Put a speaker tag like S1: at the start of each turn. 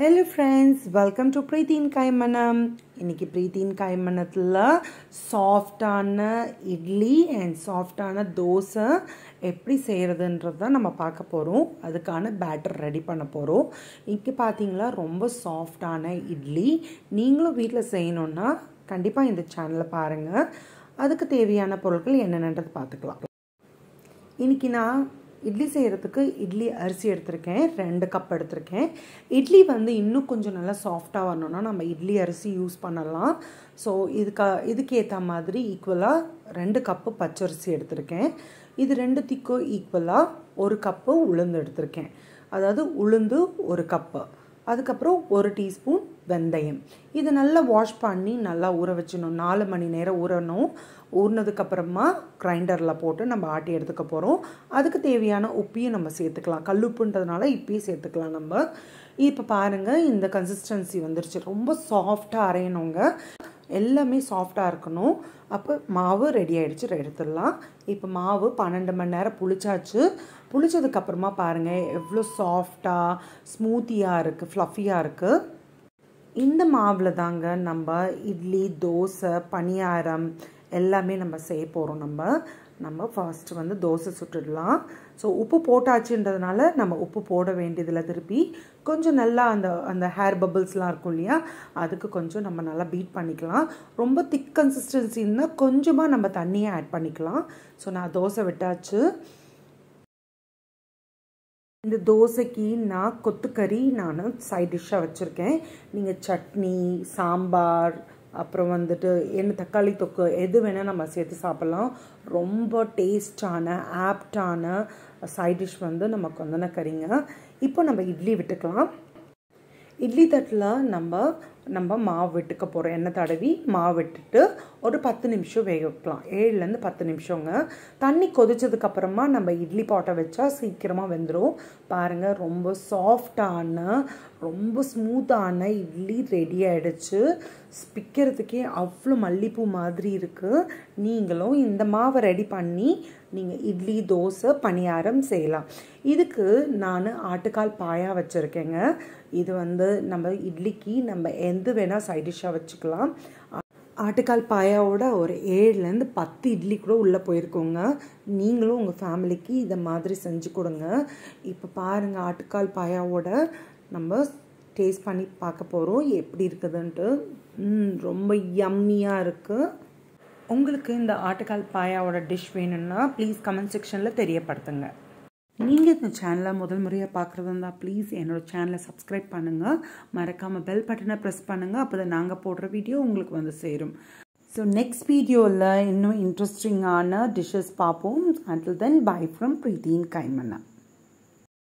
S1: hello friends welcome to பிரீத்தின் கைமணம் இன்றைக்கி பிரீத்தின் கைமணத்தில் சாஃப்டான இட்லி அண்ட் சாஃப்டான தோசை எப்படி செய்கிறதுன்றது தான் நம்ம பார்க்க போகிறோம் அதுக்கான பேட்டர் ரெடி பண்ண போகிறோம் இங்கே பார்த்தீங்களா ரொம்ப சாஃப்டான இட்லி நீங்களும் வீட்டில் செய்யணுன்னா கண்டிப்பாக இந்த சேனலை பாருங்கள் அதுக்கு தேவையான பொருட்கள் என்னென்னன்றது பார்த்துக்கலாம் இன்றைக்கி நான் இட்லி செய்கிறதுக்கு இட்லி அரிசி எடுத்திருக்கேன் ரெண்டு கப் எடுத்திருக்கேன் இட்லி வந்து இன்னும் கொஞ்சம் நல்லா சாஃப்டாக வரணும்னா நம்ம இட்லி அரிசி யூஸ் பண்ணலாம் ஸோ இதுக்கு இதுக்கேற்ற மாதிரி ஈக்குவலாக ரெண்டு கப்பு பச்சரிசி எடுத்திருக்கேன் இது ரெண்டுத்திக்கும் ஈக்குவலாக ஒரு கப்பு உளுந்து எடுத்திருக்கேன் அதாவது உளுந்து ஒரு கப்பு அதுக்கப்புறம் ஒரு டீஸ்பூன் வெந்தயம் இது நல்லா வாஷ் பண்ணி நல்லா ஊற வச்சிடணும் நாலு மணி நேரம் ஊறணும் ஊறினதுக்கப்புறமா கிரைண்டரில் போட்டு நம்ம ஆட்டி எடுத்துக்க போகிறோம் அதுக்கு தேவையான உப்பையும் நம்ம சேர்த்துக்கலாம் கல்லுப்புன்றதுனால இப்பயும் சேர்த்துக்கலாம் நம்ம இப்போ பாருங்கள் இந்த கன்சிஸ்டன்சி வந்துருச்சு ரொம்ப சாஃப்டாக அரையணுங்க எல்லாமே சாஃப்டாக இருக்கணும் அப்போ மாவு ரெடி ஆகிடுச்சு எடுத்துடலாம் இப்போ மாவு பன்னெண்டு மணி நேரம் புளிச்சாச்சு புளிச்சதுக்கப்புறமா பாருங்கள் எவ்வளோ சாஃப்டாக ஸ்மூத்தியாக இருக்குது ஃப்ளஃபியாக இருக்குது இந்த மாவில் தாங்க நம்ம இட்லி தோசை பணியாரம் எல்லாமே நம்ம செய்ய போகிறோம் நம்ம நம்ம ஃபஸ்ட்டு வந்து தோசை சுட்டுடலாம் ஸோ உப்பு போட்டாச்சுன்றதுனால நம்ம உப்பு போட வேண்டியதில் திருப்பி கொஞ்சம் நல்லா அந்த அந்த ஹேர் பபிள்ஸ்லாம் இருக்கும் இல்லையா அதுக்கு கொஞ்சம் நம்ம நல்லா பீட் பண்ணிக்கலாம் ரொம்ப திக் கன்சிஸ்டன்சின்னா கொஞ்சமாக நம்ம தண்ணியை ஆட் பண்ணிக்கலாம் ஸோ நான் தோசை விட்டாச்சு இந்த தோசைக்கு நான் கொத்துக்கறி நான் சைட் டிஷ்ஷாக வச்சுருக்கேன் நீங்கள் சட்னி சாம்பார் அப்புறம் வந்துட்டு என்ன தக்காளி தொக்கு எது வேணால் நம்ம சேர்த்து சாப்பிட்லாம் ரொம்ப டேஸ்டான ஆப்டான சைட் டிஷ் வந்து நம்ம கொந்தன கறிங்க இப்போ நம்ம இட்லி விட்டுக்கலாம் இட்லி தட்டில் நம்ம நம்ம மாவு விட்டுக்க போகிறோம் எண்ணெய் தடவி மாவு விட்டுட்டு ஒரு பத்து நிமிஷம் வேக வைக்கலாம் ஏழுலேருந்து பத்து நிமிஷங்க தண்ணி கொதிச்சதுக்கப்புறமா நம்ம இட்லி பாட்டை வச்சா சீக்கிரமாக வெந்துடும் பாருங்கள் ரொம்ப சாஃப்டான ரொம்ப ஸ்மூத்தான இட்லி ரெடி ஆகிடுச்சு பிக்கிறதுக்கே அவ்வளோ மல்லிப்பூ மாதிரி இருக்குது நீங்களும் இந்த மாவை ரெடி பண்ணி நீங்கள் இட்லி தோசை பணியாரம் செய்யலாம் இதுக்கு நான் ஆட்டுக்கால் பாயா வச்சுருக்கேங்க இது வந்து நம்ம இட்லிக்கு நம்ம எந்த வேணால் சைட் டிஷ்ஷாக வச்சுக்கலாம் ஆட்டுக்கால் பாயாவோட ஒரு ஏழுலேருந்து பத்து இட்லி கூட உள்ளே போயிருக்கோங்க நீங்களும் உங்கள் ஃபேமிலிக்கு இதை மாதிரி செஞ்சு கொடுங்க இப்போ பாருங்கள் ஆட்டுக்கால் பாயாவோட நம்ம டேஸ்ட் பண்ணி பார்க்க போகிறோம் எப்படி இருக்குதுன்ட்டு ரொம்ப யம்மியாக இருக்குது உங்களுக்கு இந்த ஆட்டுக்கால் பாயாவோட டிஷ் வேணும்னா ப்ளீஸ் கமெண்ட் செக்ஷனில் தெரியப்படுத்துங்க நீங்கள் இந்த சேனலை முதல் முறையாக பார்க்குறது இருந்தால் ப்ளீஸ் என்னோடய சேனலை சப்ஸ்கிரைப் பண்ணுங்கள் மறக்காமல் பெல் பட்டனை ப்ரெஸ் பண்ணுங்கள் அப்போ தான் நாங்கள் போடுற வீடியோ உங்களுக்கு வந்து சேரும் ஸோ நெக்ஸ்ட் வீடியோவில் இன்னும் இன்ட்ரெஸ்டிங்கான டிஷ்ஷஸ் பார்ப்போம் அண்டில் தென் பை ஃப்ரம் பிரீத்தின் கைமண்ணா